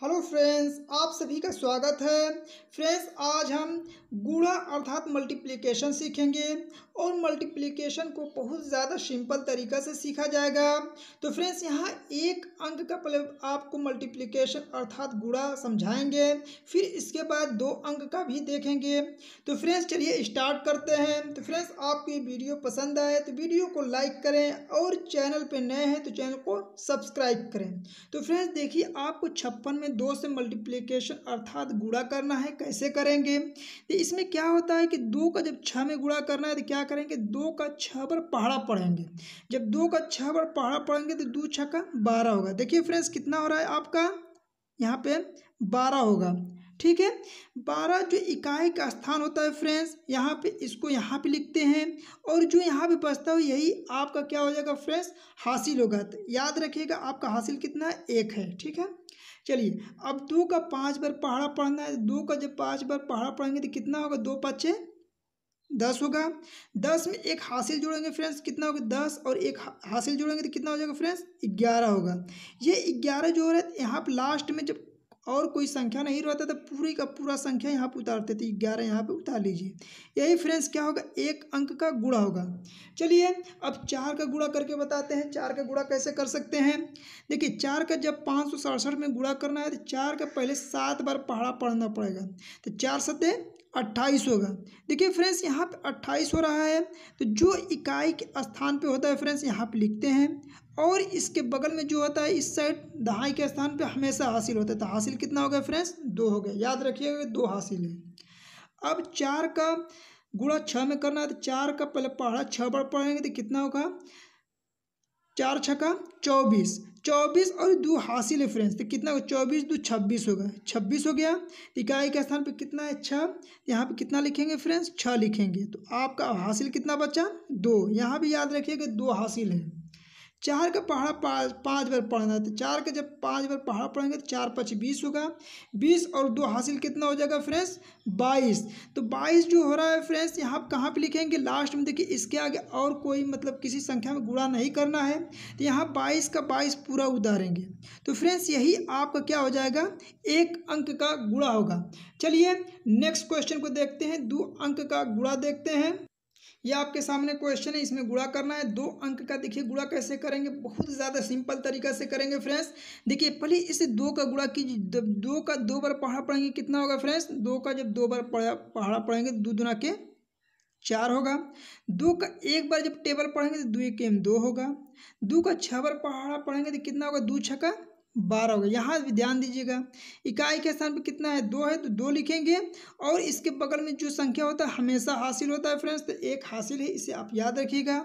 hello friends आप सभी का स्वागत है फ्रेंड्स आज हम गुणा अर्थात मल्टीप्लिकेशन सीखेंगे और मल्टीप्लिकेशन को बहुत ज़्यादा सिंपल तरीका से सीखा जाएगा तो फ्रेंड्स यहाँ एक अंक का पहले मतलब आपको मल्टीप्लिकेशन अर्थात गुणा समझाएंगे फिर इसके बाद दो अंक का भी देखेंगे तो फ्रेंड्स चलिए स्टार्ट करते हैं तो फ्रेंड्स आपको ये वीडियो पसंद आए तो वीडियो को लाइक करें और चैनल पर नए हैं तो चैनल को सब्सक्राइब करें तो फ्रेंड्स देखिए आपको छप्पन में दो से मल्टीप्लीकेशन अर्थात गुड़ा करना है कैसे करेंगे तो इसमें क्या होता है कि दो का जब छः में गुड़ा करना है तो क्या करेंगे दो का छः पर पहाड़ा पढ़ेंगे जब दो का छः पर पहाड़ा पढ़ेंगे तो दो छः का बारह होगा देखिए फ्रेंड्स कितना हो रहा है आपका यहाँ पे बारह होगा ठीक है बारह जो इकाई का स्थान होता है फ्रेंड्स यहाँ पे इसको यहाँ पे लिखते हैं और जो यहाँ पे बचता हो यही आपका क्या हो जाएगा फ्रेंड्स हासिल होगा तो याद रखिएगा आपका हासिल कितना है एक है ठीक है चलिए अब दो का पाँच बार पहाड़ा पढ़ना है दो का जब पाँच बार पहाड़ा पढ़ेंगे तो कितना होगा दो पाँचे दस होगा दस में एक हासिल जोड़ेंगे फ्रेंड्स कितना होगा दस और एक हासिल जोड़ेंगे तो कितना हो जाएगा फ्रेंड्स ग्यारह होगा ये ग्यारह जो हो रहा है यहाँ पर लास्ट में जब और कोई संख्या नहीं रहता तो पूरी का पूरा संख्या यहाँ पर उतारते थे ग्यारह यहाँ पर उतार लीजिए यही फ्रेंड्स क्या होगा एक अंक का गुड़ा होगा चलिए अब चार का गुड़ा करके बताते हैं चार का गुड़ा कैसे कर सकते हैं देखिए चार का जब पाँच सौ सड़सठ में गुड़ा करना है तो चार का पहले सात बार पहाड़ा पढ़ना पड़ेगा तो चार सत्य अट्ठाईस होगा देखिए फ्रेंड्स यहाँ पे अट्ठाईस हो रहा है तो जो इकाई के स्थान पे होता है फ्रेंड्स यहाँ पे लिखते हैं और इसके बगल में जो होता है इस साइड दहाई के स्थान पे हमेशा हासिल होता है तो हासिल कितना हो गया फ्रेंड्स दो हो गया याद रखिएगा दो हासिल है अब चार का गुड़ा छः में करना है तो चार का पहले पढ़ा छः बार पढ़ेंगे तो कितना होगा चार छका चौबीस चौबीस और दो हासिल है तो कितना चौबीस दो छब्बीस होगा छब्बीस हो गया तो इकाई के स्थान पर कितना है छः यहाँ पर कितना लिखेंगे फ्रेंड्स छः लिखेंगे तो आपका हासिल कितना बचा दो यहाँ भी याद रखिएगा दो हासिल है चार का पहाड़ा पाँच पाँच बार पढ़ना है तो चार का जब पाँच बार पहाड़ा पढ़ेंगे तो चार पाँच बीस होगा बीस और दो हासिल कितना हो जाएगा फ्रेंड्स बाईस तो बाईस जो हो रहा है फ्रेंड्स यहाँ आप कहाँ पे लिखेंगे लास्ट में देखिए इसके आगे और कोई मतलब किसी संख्या में गुणा नहीं करना है तो यहाँ बाईस का बाईस पूरा उतारेंगे तो फ्रेंड्स यही आपका क्या हो जाएगा एक अंक का गुड़ा होगा चलिए नेक्स्ट क्वेश्चन को देखते हैं दो अंक का गुड़ा देखते हैं ये आपके सामने क्वेश्चन है इसमें गुड़ा करना है दो अंक का देखिए गुड़ा कैसे करेंगे बहुत ज़्यादा सिंपल तरीका से करेंगे फ्रेंड्स देखिए पहले इसे दो का गुड़ा कीजिए दो का दो बार पहाड़ा पड़ेंगे कितना होगा फ्रेंड्स दो का जब दो बार पहाड़ा पड़ेंगे दो दुना के चार होगा दो का एक बार जब टेबल पढ़ेंगे तो दो एक एम दो होगा दो का छः बार पहाड़ा पढ़ेंगे तो कितना होगा दो छः का बारह हो गया यहाँ भी ध्यान दीजिएगा इकाई के स्थान पे कितना है दो है तो दो लिखेंगे और इसके बगल में जो संख्या होता है हमेशा हासिल होता है फ्रेंड्स तो एक हासिल है इसे आप याद रखिएगा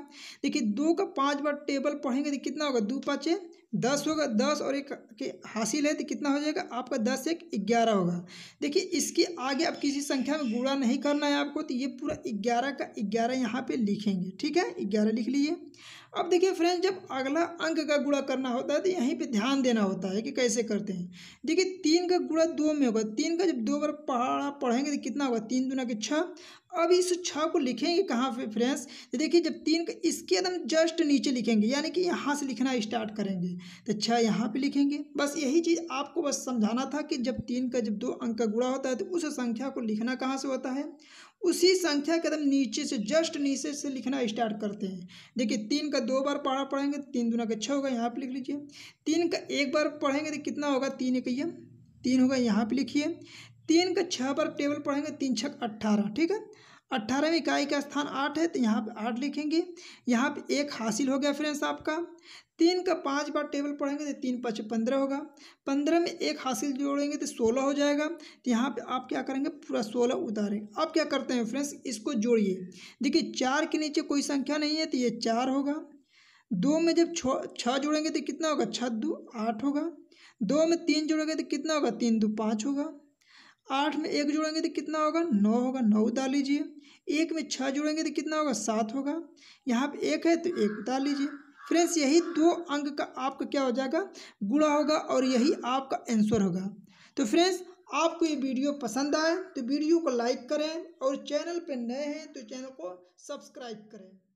देखिए दो का पाँच बार टेबल पढ़ेंगे तो कितना होगा दो पाँचे दस होगा दस और एक के हासिल है तो कितना हो जाएगा आपका दस एक ग्यारह होगा देखिए इसके आगे अब किसी संख्या में गुड़ा नहीं करना है आपको तो ये पूरा ग्यारह का ग्यारह यहाँ पर लिखेंगे ठीक है ग्यारह लिख लीजिए अब देखिए फ्रेंड्स जब अगला अंक का गुणा करना होता है तो यहीं पे ध्यान देना होता है कि कैसे करते हैं देखिए तीन का गुणा दो में होगा तीन का जब दो बार पढ़ा पढ़ेंगे तो कितना होगा तीन दुना के छः अब इस छः को लिखेंगे कहाँ पे फ्रेंड्स तो देखिए जब तीन का इसके एकदम जस्ट नीचे लिखेंगे यानी कि यहाँ से लिखना स्टार्ट करेंगे तो छः यहाँ पर लिखेंगे बस यही चीज़ आपको बस समझाना था कि जब तीन का जब दो अंक का गुणा होता है तो उस संख्या को लिखना कहाँ से होता है उसी संख्या के एकदम नीचे से जस्ट नीचे से लिखना स्टार्ट करते हैं देखिए तीन का का दो बार पारा पढ़ेंगे तीन दुना का छः होगा यहाँ पर लिख लीजिए तीन का एक बार पढ़ेंगे तो कितना होगा तीन एक तीन होगा यहाँ पर लिखिए तीन का छः बार टेबल पढ़ेंगे तीन छः अट्ठारह ठीक है अट्ठारहवीं इकाई का स्थान आठ है तो यहाँ पे आठ लिखेंगे यहाँ पे एक हासिल हो गया फ्रेंड्स आपका तीन का पाँच बार टेबल पढ़ेंगे तो तीन पच पंद्रह होगा पंद्रह में एक हासिल जोड़ेंगे तो सोलह हो जाएगा तो यहाँ पे आप क्या करेंगे पूरा सोलह उतारें अब क्या करते हैं फ्रेंड्स इसको जोड़िए देखिए चार के नीचे कोई संख्या नहीं है तो ये चार होगा दो में जब छः जोड़ेंगे तो कितना होगा छः दो आठ होगा दो में तीन जोड़ेंगे तो कितना होगा तीन दो पाँच होगा आठ में एक जोड़ेंगे तो कितना होगा नौ होगा नौ उतार लीजिए एक में छः जोड़ेंगे तो कितना होगा सात होगा यहाँ पे एक है तो एक उतार लीजिए फ्रेंड्स यही दो अंक का आपका क्या हो जाएगा गुड़ा होगा और यही आपका आंसर होगा तो फ्रेंड्स आपको ये वीडियो पसंद आए तो वीडियो को लाइक करें और चैनल पर नए हैं तो चैनल को सब्सक्राइब करें